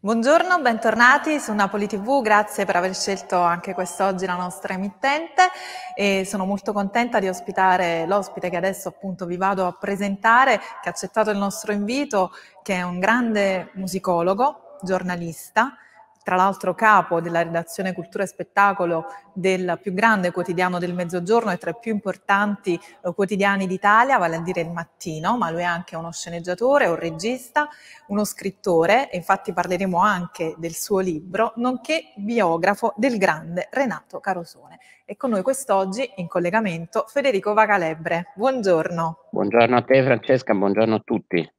Buongiorno, bentornati su Napoli TV, grazie per aver scelto anche quest'oggi la nostra emittente e sono molto contenta di ospitare l'ospite che adesso appunto vi vado a presentare, che ha accettato il nostro invito, che è un grande musicologo, giornalista, tra l'altro capo della redazione Cultura e Spettacolo del più grande quotidiano del Mezzogiorno e tra i più importanti eh, quotidiani d'Italia, vale a dire il Mattino, ma lui è anche uno sceneggiatore, un regista, uno scrittore, e infatti parleremo anche del suo libro, nonché biografo del grande Renato Carosone. E con noi quest'oggi in collegamento Federico Vagalebre. Buongiorno. Buongiorno a te Francesca, buongiorno a tutti.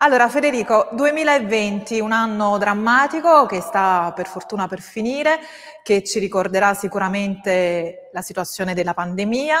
Allora Federico, 2020, un anno drammatico che sta per fortuna per finire, che ci ricorderà sicuramente la situazione della pandemia,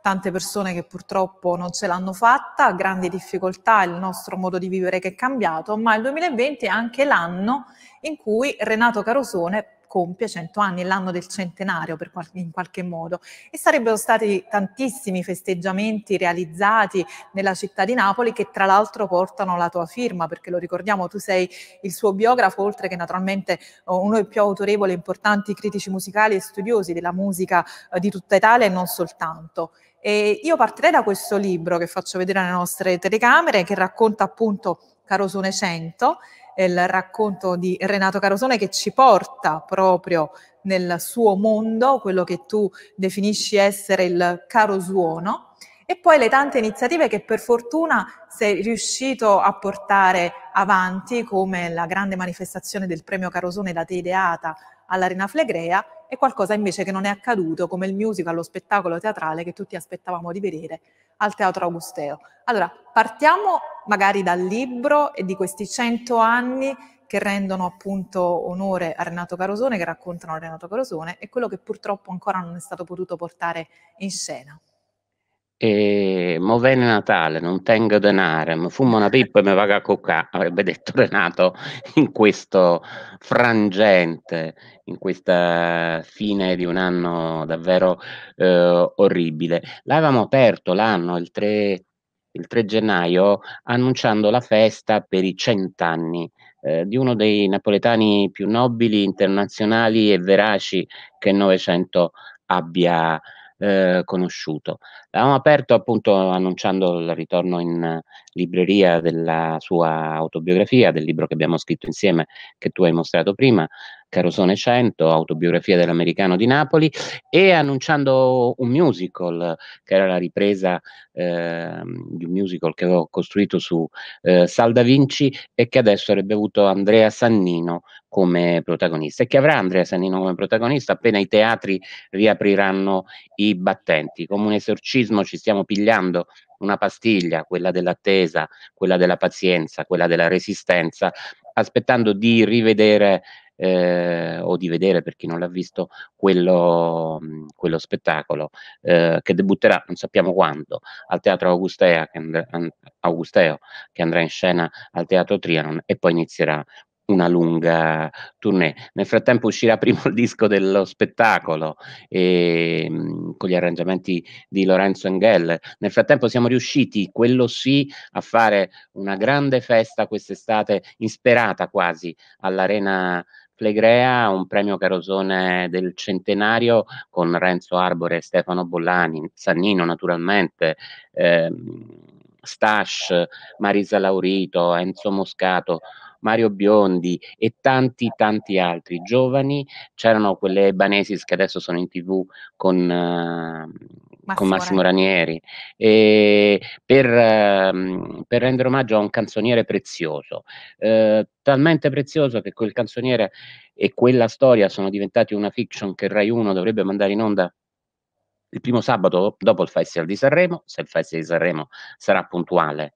tante persone che purtroppo non ce l'hanno fatta, grandi difficoltà, il nostro modo di vivere che è cambiato, ma il 2020 è anche l'anno in cui Renato Carosone compie 100 anni, l'anno del centenario qual- in qualche modo e sarebbero stati tantissimi festeggiamenti realizzati nella città di Napoli che tra l'altro portano la tua firma perché lo ricordiamo tu sei il suo biografo oltre che naturalmente eh, uno dei più autorevoli e importanti critici musicali e studiosi della musica eh, di tutta Italia e non soltanto. E io partirei da questo libro che faccio vedere alle nostre telecamere che racconta appunto Carosone 100 il racconto di Renato Carosone che ci porta proprio nel suo mondo, quello che tu definisci essere il carosuono e poi le tante iniziative che per fortuna sei riuscito a portare avanti, come la grande manifestazione del premio Carosone da te ideata all'Arena Flegrea e qualcosa invece che non è accaduto, come il musical, lo spettacolo teatrale che tutti aspettavamo di vedere al Teatro Augusteo. Allora, partiamo magari dal libro e di questi cento anni che rendono appunto onore a Renato Carosone, che raccontano Renato Carosone e quello che purtroppo ancora non è stato potuto portare in scena e ehm, mo venne Natale, non tengo denaro, fumo una pippa e mi vaga a coccà, avrebbe detto Renato in questo frangente, in questa fine di un anno davvero eh, orribile. L'avevamo aperto l'anno, il 3, il 3, gennaio, annunciando la festa per i cent'anni eh, di uno dei napoletani più nobili, internazionali e veraci che il Novecento abbia eh, conosciuto. L'avevamo aperto appunto annunciando il ritorno in, libreria della sua autobiografia, del libro che abbiamo scritto insieme, che tu hai mostrato prima, Carosone 100, autobiografia dell'americano di Napoli, e annunciando un musical, che era la ripresa eh, di un musical che avevo costruito su eh, Sal Da Vinci e che adesso avrebbe avuto Andrea Sannino come protagonista e che avrà Andrea Sannino come protagonista appena i teatri riapriranno i battenti. Come un esorcismo ci stiamo pigliando una pastiglia, quella dell'attesa, quella della pazienza, quella della resistenza, aspettando di rivedere eh, o di vedere per chi non l'ha visto quello, mm, quello spettacolo eh, che debutterà non sappiamo quando al Teatro Augustea, che and- Augusteo che andrà in scena al Teatro Trianon e poi inizierà una lunga tournée. Nel frattempo uscirà prima il disco dello spettacolo e, ehm, con gli arrangiamenti di Lorenzo Engel. Nel frattempo siamo riusciti, quello sì, a fare una grande festa quest'estate, insperata quasi, all'Arena Flegrea, un premio Carosone del centenario con Renzo Arbore e Stefano Bollani, Sannino naturalmente. Ehm, Stash, Marisa Laurito, Enzo Moscato, Mario Biondi e tanti tanti altri giovani. C'erano quelle Banesis che adesso sono in tv con, uh, ehm, Massimo, con Massimo Ranieri, e per, uh, per, rendere omaggio a un canzoniere prezioso, uh, talmente prezioso che quel canzoniere e quella storia sono diventati una fiction che Rai 1 dovrebbe mandare in onda il primo sabato dopo il Festival di Sanremo, se il Festival di Sanremo sarà puntuale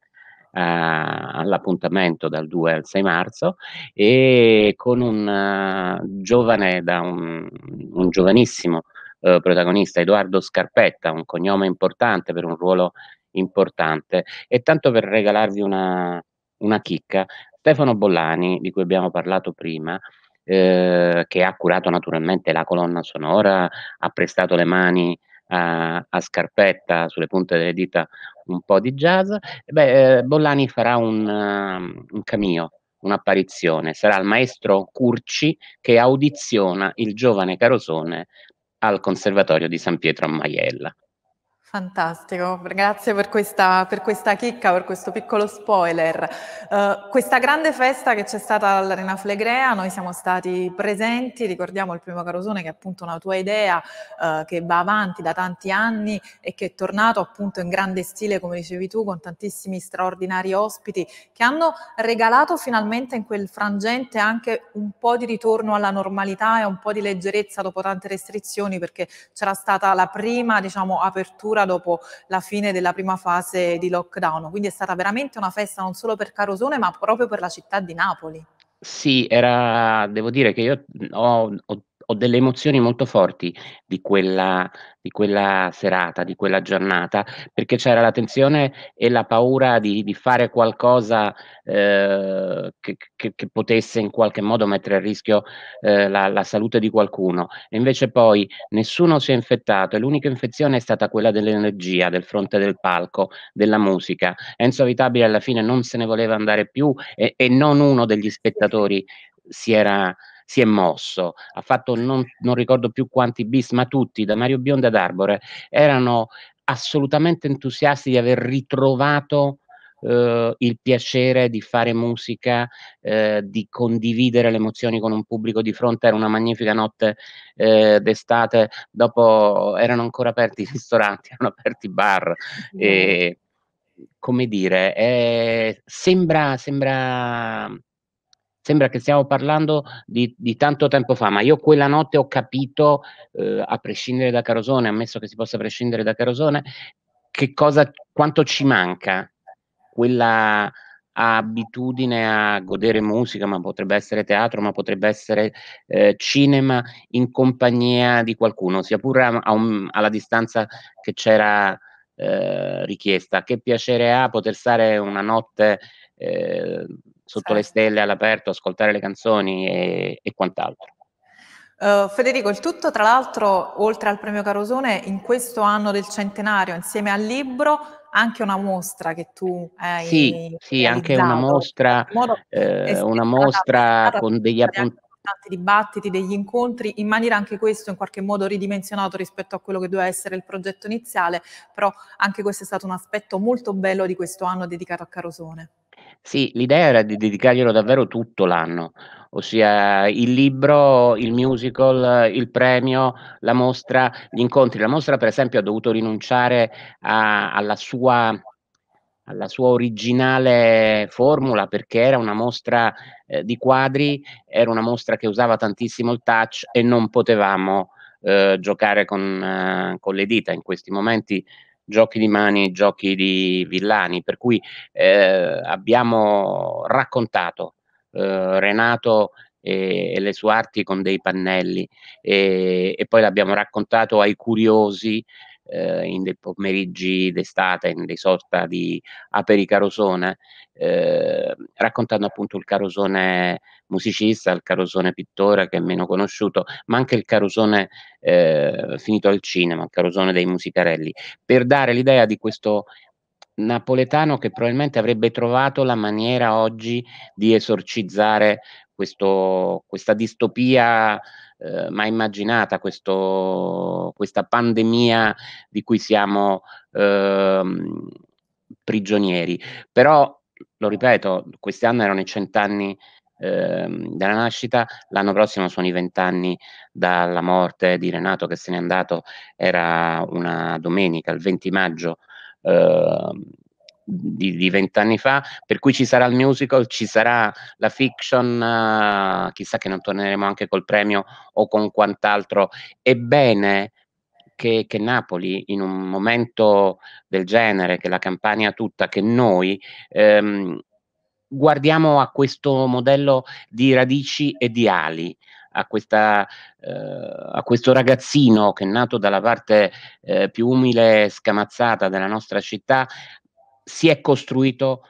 all'appuntamento dal 2 al 6 marzo e con un eh, giovane, da un, un giovanissimo eh, protagonista, Edoardo Scarpetta, un cognome importante per un ruolo importante. E tanto per regalarvi una, una chicca, Stefano Bollani, di cui abbiamo parlato prima, eh, che ha curato naturalmente la colonna sonora, ha prestato le mani a, a, Scarpetta sulle punte delle dita un po' di jazz, beh, eh, Bollani farà un, eh, un cameo, un'apparizione. Sarà il maestro Curci che audiziona il giovane Carosone al Conservatorio di San Pietro a Maiella. Fantastico, grazie per questa, per questa, chicca, per questo piccolo spoiler. Uh, questa grande festa che c'è stata all'Arena Flegrea, noi siamo stati presenti, ricordiamo il primo Carosone che è appunto una tua idea uh, che va avanti da tanti anni e che è tornato appunto in grande stile, come dicevi tu, con tantissimi straordinari ospiti che hanno regalato finalmente in quel frangente anche un po' di ritorno alla normalità e un po' di leggerezza dopo tante restrizioni perché c'era stata la prima diciamo, apertura chiusura dopo la fine della prima fase di lockdown. Quindi è stata veramente una festa non solo per Carosone, ma proprio per la città di Napoli. Sì, era, devo dire che io ho, ho ho delle emozioni molto forti di quella, di quella serata, di quella giornata, perché c'era la tensione e la paura di, di fare qualcosa eh, che, che, che, potesse in qualche modo mettere a rischio eh, la, la, salute di qualcuno. E invece poi nessuno si è infettato e l'unica infezione è stata quella dell'energia, del fronte del palco, della musica. Enzo Vitabile alla fine non se ne voleva andare più e, e non uno degli spettatori si era si è mosso, ha fatto non, non ricordo più quanti bis, ma tutti, da Mario Bionda ad Arbore, erano assolutamente entusiasti di aver ritrovato Uh, il piacere di fare musica, uh, di condividere le emozioni con un pubblico di fronte. Era una magnifica notte uh, d'estate, dopo erano ancora aperti i ristoranti, erano aperti i bar. E, come dire, eh, sembra, sembra sembra che stiamo parlando di, di tanto tempo fa, ma io quella notte ho capito, eh, a prescindere da Carosone, ammesso che si possa prescindere da Carosone, che cosa, quanto ci manca quella abitudine a godere musica, ma potrebbe essere teatro, ma potrebbe essere eh, cinema in compagnia di qualcuno, sia pure a, a un, alla distanza che c'era eh, richiesta. Che piacere ha poter stare una notte eh, sotto sì. le certo. stelle all'aperto, ascoltare le canzoni e, e quant'altro. Uh, Federico, il tutto tra l'altro, oltre al premio Carosone, in questo anno del centenario, insieme al libro, anche una mostra che tu hai Sì, sì anche una mostra, eh, una mostra con degli appuntamenti tanti dibattiti, degli incontri, in maniera anche questo in qualche modo ridimensionato rispetto a quello che doveva essere il progetto iniziale, però anche questo è stato un aspetto molto bello di questo anno dedicato a Carosone. Sì, l'idea era di dedicarglielo davvero tutto l'anno, ossia il libro, il musical, il premio, la mostra, gli incontri. La mostra, per esempio, ha dovuto rinunciare a, alla sua alla sua originale formula perché era una mostra eh, di quadri, era una mostra che usava tantissimo il touch e non potevamo eh, giocare con, eh, con, le dita. In questi momenti giochi di mani, giochi di villani, per cui eh, abbiamo raccontato eh, Renato e, e, le sue arti con dei pannelli e, e poi l'abbiamo raccontato ai curiosi eh, in dei pomeriggi d'estate, in dei sorta di aperi carosone, eh, raccontando appunto il carosone musicista, il carosone pittore che è meno conosciuto, ma anche il carosone eh, finito al cinema, il carosone dei musicarelli, per dare l'idea di questo napoletano che probabilmente avrebbe trovato la maniera oggi di esorcizzare questo, questa distopia eh, mai immaginata questo, questa pandemia di cui siamo ehm, prigionieri. Però, lo ripeto, quest'anno erano i cent'anni ehm, dalla nascita, l'anno prossimo sono i vent'anni dalla morte di Renato che se n'è andato, era una domenica, il 20 maggio ehm, di vent'anni fa, per cui ci sarà il musical, ci sarà la fiction, uh, chissà che non torneremo anche col premio o con quant'altro. Ebbene, che, che, Napoli in un momento del genere, che la campagna tutta, che noi ehm, guardiamo a questo modello di radici e di ali, a, questa, eh, a questo ragazzino che è nato dalla parte eh, più umile e scamazzata della nostra città, si è costruito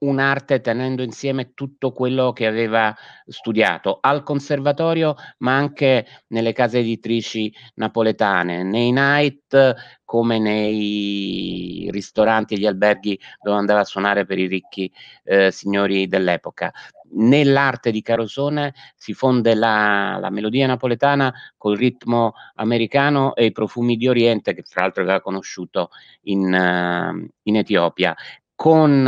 un'arte tenendo insieme tutto quello che aveva studiato al conservatorio, ma anche nelle case editrici napoletane, nei night come nei ristoranti e gli alberghi dove andava a suonare per i ricchi eh, signori dell'epoca. Nell'arte di Carosone si fonde la, la melodia napoletana col ritmo americano e i profumi di Oriente che fra l'altro aveva conosciuto in, uh, in Etiopia con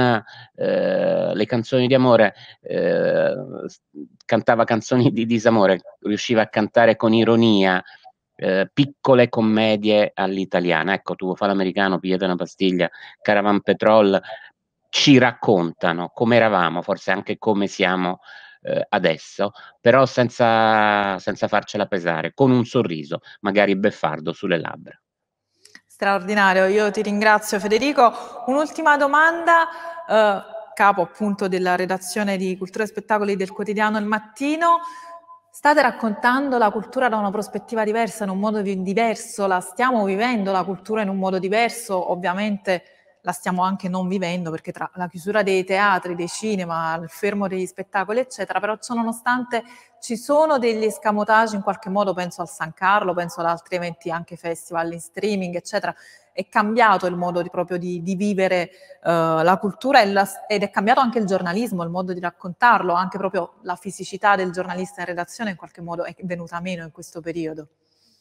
eh, le canzoni di amore, eh, cantava canzoni di disamore, riusciva a cantare con ironia eh, piccole commedie all'italiana. Ecco, tu fa l'americano, pigliate una pastiglia, Caravan Petrol, ci raccontano come eravamo, forse anche come siamo eh, adesso, però senza, senza farcela pesare, con un sorriso, magari beffardo sulle labbra. Straordinario, io ti ringrazio Federico. Un'ultima domanda, eh, capo appunto della redazione di Cultura e Spettacoli del quotidiano Il Mattino. State raccontando la cultura da una prospettiva diversa, in un modo diverso, la stiamo vivendo la cultura in un modo diverso, ovviamente la stiamo anche non vivendo perché tra la chiusura dei teatri, dei cinema, il fermo degli spettacoli, eccetera, però ciononostante ci sono degli escamotage in qualche modo, penso al San Carlo, penso ad altri eventi, anche festival in streaming, eccetera, è cambiato il modo di, proprio di, di vivere uh, la cultura la, ed è cambiato anche il giornalismo, il modo di raccontarlo, anche proprio la fisicità del giornalista in redazione in qualche modo è venuta meno in questo periodo.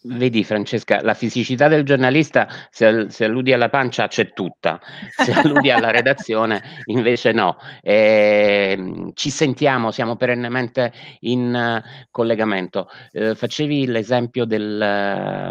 Vedi Francesca, la fisicità del giornalista, se, se, alludi alla pancia, c'è tutta, se alludi alla redazione invece no. Eh, ci sentiamo, siamo perennemente in uh, collegamento. Eh, facevi l'esempio del,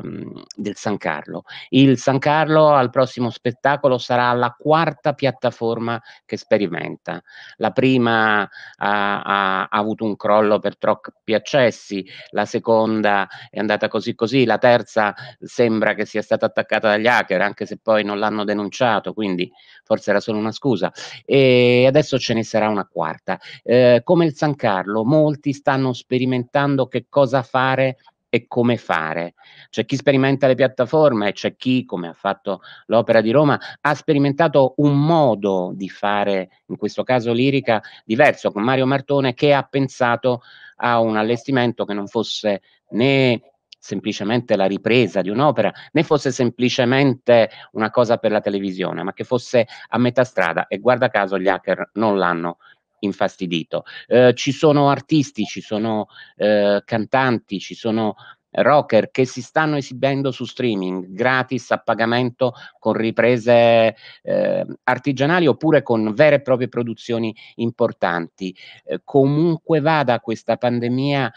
uh, del, San Carlo. Il San Carlo al prossimo spettacolo sarà la quarta piattaforma che sperimenta. La prima ha, ha, ha avuto un crollo per troppi accessi, la seconda è andata così così la terza sembra che sia stata attaccata dagli hacker, anche se poi non l'hanno denunciato, quindi forse era solo una scusa. E adesso ce ne sarà una quarta. Eh, come il San Carlo, molti stanno sperimentando che cosa fare e come fare. C'è chi sperimenta le piattaforme, c'è chi, come ha fatto l'Opera di Roma, ha sperimentato un modo di fare, in questo caso lirica, diverso con Mario Martone che ha pensato a un allestimento che non fosse né semplicemente la ripresa di un'opera, né fosse semplicemente una cosa per la televisione, ma che fosse a metà strada e guarda caso gli hacker non l'hanno infastidito. Eh, ci sono artisti, ci sono eh, cantanti, ci sono rocker che si stanno esibendo su streaming gratis a pagamento con riprese eh, artigianali oppure con vere e proprie produzioni importanti. Eh, comunque vada questa pandemia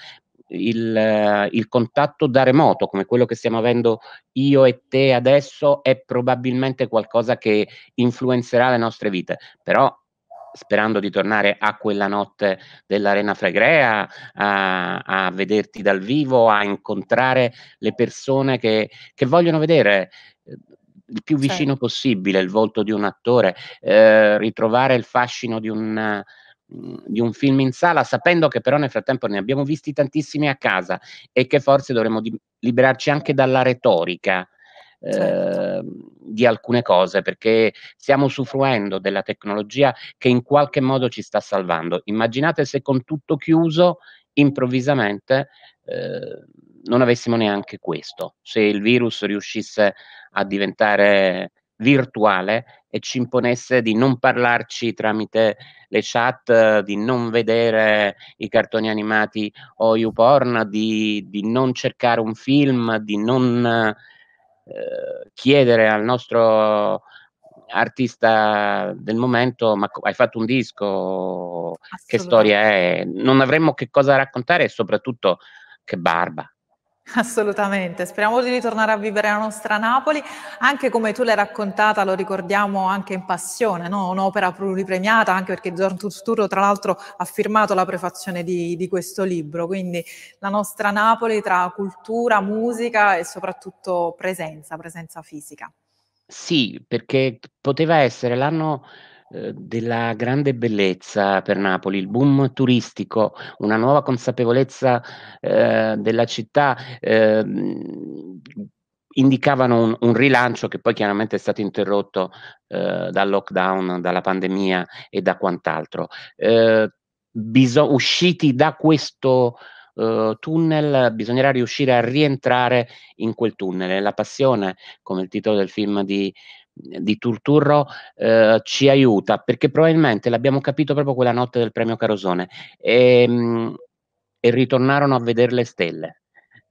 il, il, contatto da remoto, come quello che stiamo avendo io e te adesso, è probabilmente qualcosa che influenzerà le nostre vite. Però sperando di tornare a quella notte dell'Arena Fregrea, a, a vederti dal vivo, a incontrare le persone che, che vogliono vedere eh, il più vicino sì. possibile il volto di un attore, eh, ritrovare il fascino di un di un film in sala, sapendo che però nel frattempo ne abbiamo visti tantissimi a casa e che forse dovremmo di- liberarci anche dalla retorica eh, di alcune cose, perché stiamo usufruendo della tecnologia che in qualche modo ci sta salvando. Immaginate se con tutto chiuso, improvvisamente, eh, non avessimo neanche questo, se il virus riuscisse a diventare virtuale e ci imponesse di non parlarci tramite le chat, di non vedere i cartoni animati o YouPorn, di, di non cercare un film, di non eh, chiedere al nostro artista del momento, ma hai fatto un disco, che storia è? Non avremmo che cosa raccontare e soprattutto che barba. Assolutamente, speriamo di ritornare a vivere la nostra Napoli, anche come tu l'hai raccontata, lo ricordiamo anche in passione, no? un'opera pluripremiata, anche perché John Turturro tra l'altro ha firmato la prefazione di, di, questo libro, quindi la nostra Napoli tra cultura, musica e soprattutto presenza, presenza fisica. Sì, perché poteva essere l'anno eh, della grande bellezza per Napoli, il boom turistico, una nuova consapevolezza eh, della città eh, indicavano un, un, rilancio che poi chiaramente è stato interrotto eh, dal lockdown, dalla pandemia e da quant'altro. Eh, biso- usciti da questo Uh, tunnel, bisognerà riuscire a rientrare in quel tunnel. la passione, come il titolo del film di di Turturro eh, ci aiuta, perché probabilmente l'abbiamo capito proprio quella notte del premio Carosone e, ehm, e ritornarono a vedere le stelle.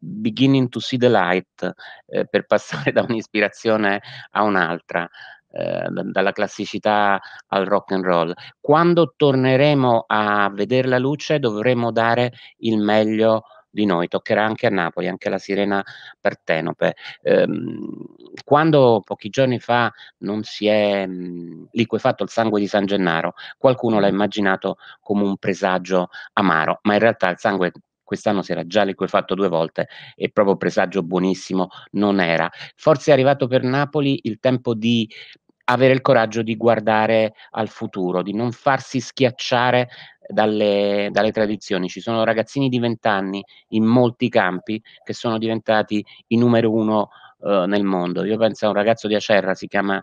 Beginning to see the light, eh, per passare da un'ispirazione a un'altra, eh, dalla classicità al rock and roll. Quando torneremo a vedere la luce dovremo dare il meglio di noi, toccherà anche a Napoli, anche la sirena Partenope. Ehm, quando pochi giorni fa non si è mh, mm, liquefatto il sangue di San Gennaro, qualcuno l'ha mm. immaginato come un presagio amaro, ma in realtà il sangue quest'anno si era già liquefatto due volte e proprio presagio buonissimo non era. Forse è arrivato per Napoli il tempo di avere il coraggio di guardare al futuro, di non farsi schiacciare dalle, dalle tradizioni. Ci sono ragazzini di vent'anni in molti campi che sono diventati i numero uno eh, nel mondo. Io penso a un ragazzo di Acerra, si chiama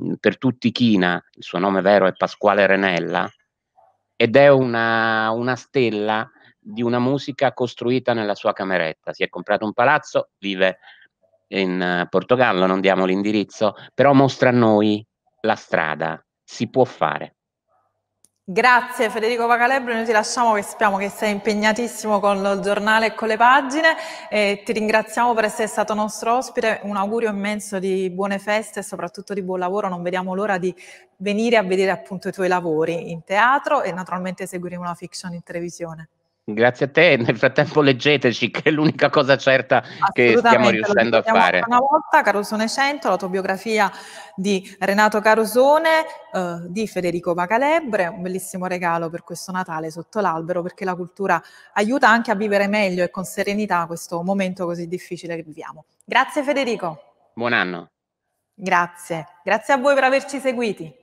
mm, per tutti China, il suo nome vero è Pasquale Renella, ed è una, una stella di una musica costruita nella sua cameretta. Si è comprato un palazzo, vive in eh, Portogallo, non diamo l'indirizzo, però mostra a noi la strada, si può fare. Grazie Federico Vacalebro, noi ti lasciamo che sappiamo che sei impegnatissimo con il giornale e con le pagine e ti ringraziamo per essere stato nostro ospite, un augurio immenso di buone feste e soprattutto di buon lavoro, non vediamo l'ora di venire a vedere appunto i tuoi lavori in teatro e naturalmente seguiremo la fiction in televisione. Grazie a te. Nel frattempo leggeteci, che è l'unica cosa certa che stiamo riuscendo a diciamo fare. Una volta Carosone 100, l'autobiografia di Renato Carosone, eh, di Federico Bacalebre, un bellissimo regalo per questo Natale sotto l'albero, perché la cultura aiuta anche a vivere meglio e con serenità questo momento così difficile che viviamo. Grazie Federico. Buon anno. Grazie. Grazie a voi per averci seguiti.